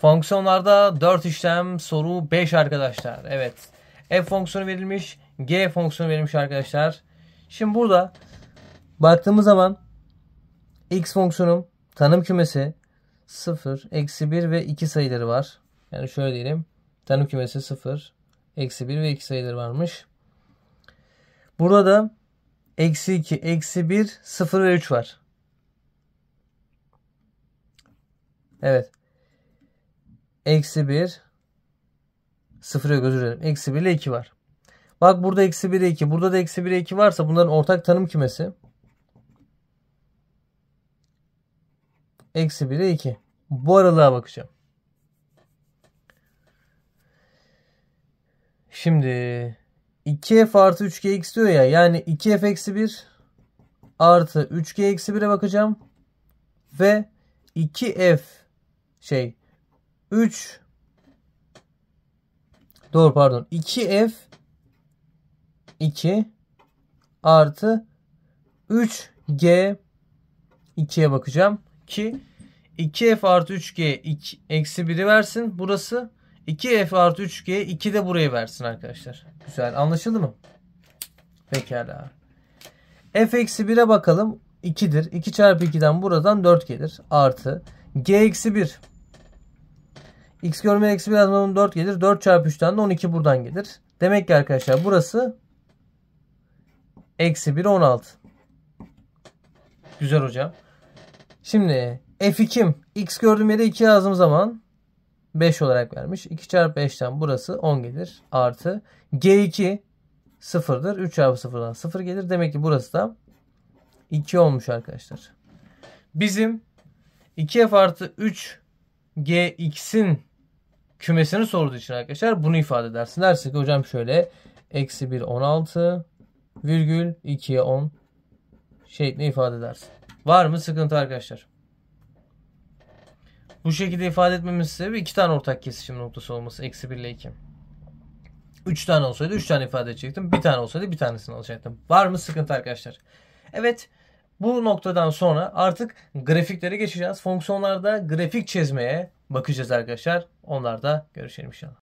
Fonksiyonlarda 4 işlem soru 5 arkadaşlar. Evet. F fonksiyonu verilmiş. G fonksiyonu verilmiş arkadaşlar. Şimdi burada baktığımız zaman x fonksiyonum tanım kümesi 0, eksi 1 ve 2 sayıları var. Yani şöyle diyelim. Tanım kümesi 0, eksi 1 ve 2 sayıları varmış. Burada da eksi 2, eksi 1, 0 ve 3 var. Evet eksi 1 sıfır yok özür dilerim. Eksi 1 ile 2 var. Bak burada eksi 1 ile 2. Burada da eksi 1 ile 2 varsa bunların ortak tanım kümesi. Eksi 1 ile 2. Bu aralığa bakacağım. Şimdi 2f artı 3g x diyor ya. Yani 2f eksi 1 artı 3g eksi 1'e bakacağım. Ve 2f şey 3 Doğru pardon. 2F 2 artı 3G 2'ye bakacağım ki 2F artı 3G 2, eksi 1'i versin. Burası 2F artı 3G 2 de burayı versin arkadaşlar. Güzel anlaşıldı mı? Pekala. F eksi 1'e bakalım. 2'dir. 2 çarpı 2'den buradan 4 gelir. Artı G eksi 1. X görmeli eksi 1 yazmanın 4 gelir. 4 çarpı 3'ten de 12 buradan gelir. Demek ki arkadaşlar burası eksi 1 16. Güzel hocam. Şimdi f kim? X gördüğüm yere 2 yazdığım zaman 5 olarak vermiş. 2 çarpı 5'ten burası 10 gelir. Artı G2 sıfırdır. 3 çarpı sıfırdan 0 gelir. Demek ki burası da 2 olmuş arkadaşlar. Bizim 2f artı 3 gx'in kümesini sorduğu için arkadaşlar bunu ifade edersin. Dersin ki hocam şöyle eksi 1 16 virgül 2'ye 10 şeklinde ifade edersin. Var mı sıkıntı arkadaşlar? Bu şekilde ifade etmemin sebebi iki tane ortak kesişim noktası olması. Eksi 1 ile 2. 3 tane olsaydı 3 tane ifade edecektim. Bir tane olsaydı bir tanesini alacaktım. Var mı sıkıntı arkadaşlar? Evet. Bu noktadan sonra artık grafiklere geçeceğiz. Fonksiyonlarda grafik çizmeye, bakacağız arkadaşlar. Onlarda görüşelim inşallah.